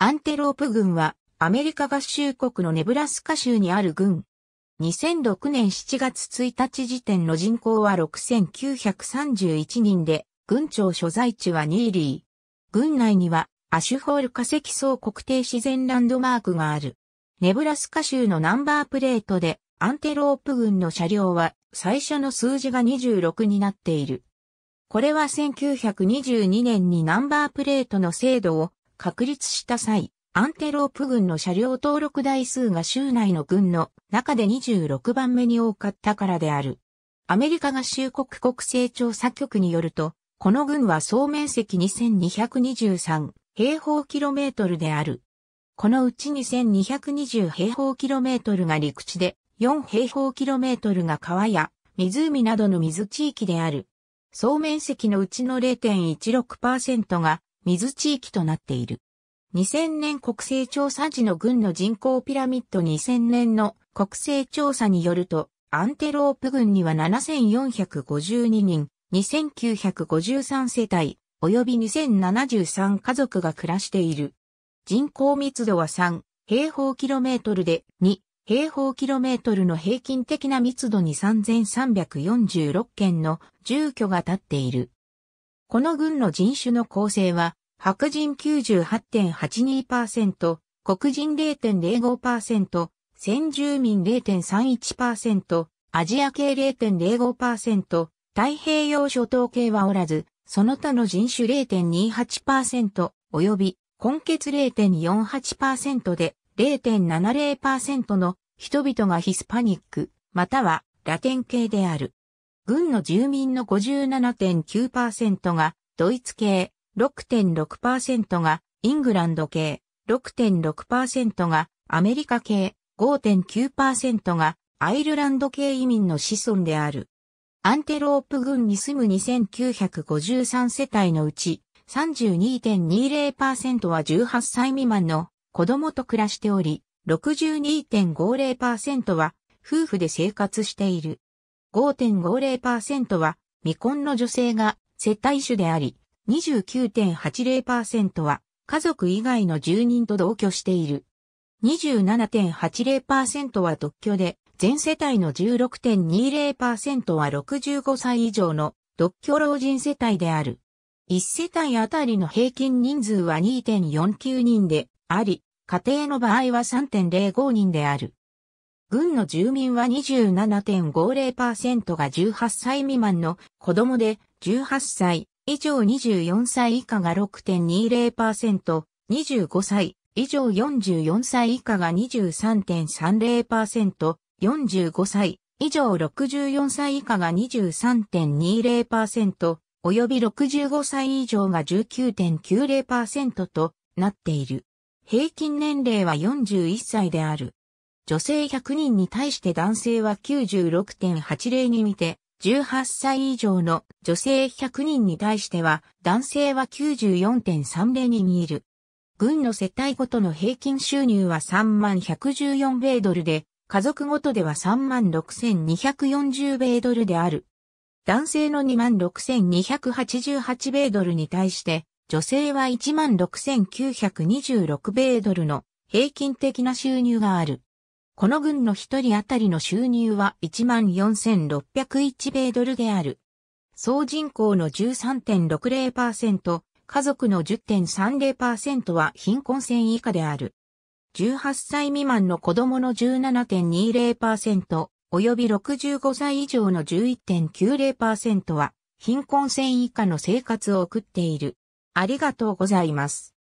アンテロープ軍はアメリカ合衆国のネブラスカ州にある軍。2006年7月1日時点の人口は6931人で、軍庁所在地はニーリー。軍内にはアシュホール化石層国定自然ランドマークがある。ネブラスカ州のナンバープレートでアンテロープ軍の車両は最初の数字が26になっている。これは1922年にナンバープレートの制度を確立した際、アンテロープ軍の車両登録台数が州内の軍の中で26番目に多かったからである。アメリカ合衆国国勢調査局によると、この軍は総面積2223平方キロメートルである。このうち2220平方キロメートルが陸地で、4平方キロメートルが川や湖などの水地域である。総面積のうちの0.16%が水地域となっている。2000年国勢調査時の軍の人口ピラミッド2000年の国勢調査によると、アンテロープ軍には7452人、2953世帯、及び2073家族が暮らしている。人口密度は3平方キロメートルで2平方キロメートルの平均的な密度に3346件の住居が建っている。この軍の人種の構成は白人98.82%、黒人0.05%、先住民0.31%、アジア系0.05%、太平洋諸島系はおらず、その他の人種0.28%及び根血0.48%で0.70%の人々がヒスパニックまたはラテン系である。軍の住民の57.9%がドイツ系、6.6%がイングランド系、6.6%がアメリカ系、5.9%がアイルランド系移民の子孫である。アンテロープ郡に住む2953世帯のうち32.20%は18歳未満の子供と暮らしており、62.50%は夫婦で生活している。5.50%は未婚の女性が接待主であり、29.80%は家族以外の住人と同居している。27.80%は独居で、全世帯の16.20%は65歳以上の独居老人世帯である。1世帯あたりの平均人数は2.49人であり、家庭の場合は3.05人である。軍の住民は27.50%が18歳未満の子供で18歳、以上24歳以下が6.20%、25歳以上44歳以下が23.30%、45歳以上64歳以下が23.20%、及び65歳以上が19.90%となっている。平均年齢は41歳である。女性100人に対して男性は96.80に見て、18歳以上の女性100人に対しては、男性は94.30見える。軍の世帯ごとの平均収入は3万114米ドルで、家族ごとでは3万6240米ドルである。男性の2万6288米ドルに対して、女性は1万6926米ドルの平均的な収入がある。この軍の一人当たりの収入は14,601米ドルである。総人口の13.60%、家族の10.30%は貧困線以下である。18歳未満の子供の17.20%、及び65歳以上の11.90%は貧困線以下の生活を送っている。ありがとうございます。